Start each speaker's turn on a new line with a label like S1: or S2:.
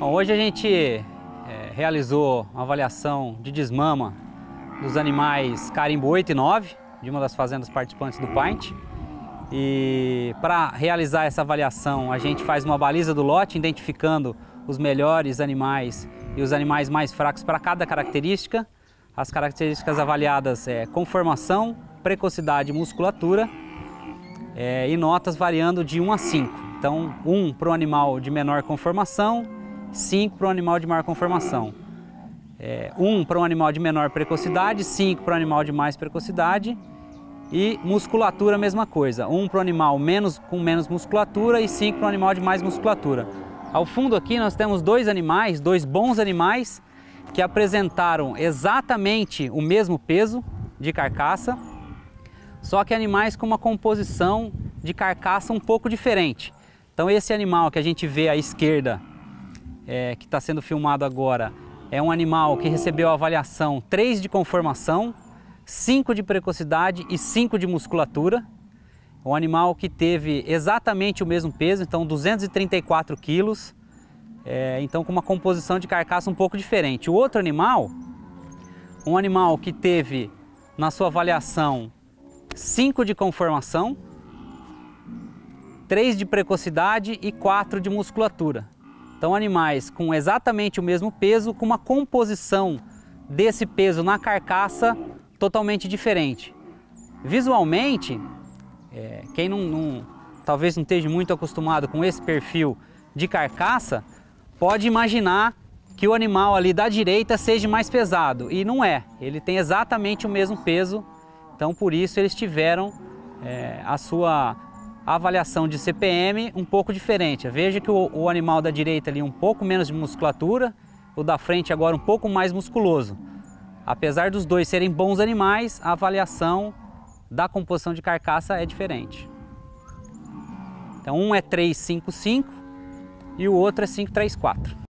S1: Bom, hoje a gente é, realizou uma avaliação de desmama dos animais carimbo 8 e 9, de uma das fazendas participantes do Paint E para realizar essa avaliação, a gente faz uma baliza do lote, identificando os melhores animais e os animais mais fracos para cada característica. As características avaliadas é conformação, precocidade e musculatura, é, e notas variando de 1 a 5. Então, 1 para o animal de menor conformação, 5 para um animal de maior conformação. É, um para um animal de menor precocidade, 5 para um animal de mais precocidade. E musculatura, a mesma coisa. Um para um animal menos, com menos musculatura e cinco para um animal de mais musculatura. Ao fundo aqui nós temos dois animais, dois bons animais, que apresentaram exatamente o mesmo peso de carcaça, só que animais com uma composição de carcaça um pouco diferente. Então esse animal que a gente vê à esquerda é, que está sendo filmado agora é um animal que recebeu avaliação 3 de conformação, 5 de precocidade e 5 de musculatura. Um animal que teve exatamente o mesmo peso, então 234 quilos, é, então com uma composição de carcaça um pouco diferente. O outro animal, um animal que teve na sua avaliação 5 de conformação, 3 de precocidade e 4 de musculatura. Então, animais com exatamente o mesmo peso, com uma composição desse peso na carcaça totalmente diferente. Visualmente, é, quem não, não, talvez não esteja muito acostumado com esse perfil de carcaça, pode imaginar que o animal ali da direita seja mais pesado, e não é, ele tem exatamente o mesmo peso, então por isso eles tiveram é, a sua a avaliação de CPM um pouco diferente. Veja que o, o animal da direita ali um pouco menos de musculatura, o da frente agora um pouco mais musculoso. Apesar dos dois serem bons animais, a avaliação da composição de carcaça é diferente. Então um é 355 e o outro é 534.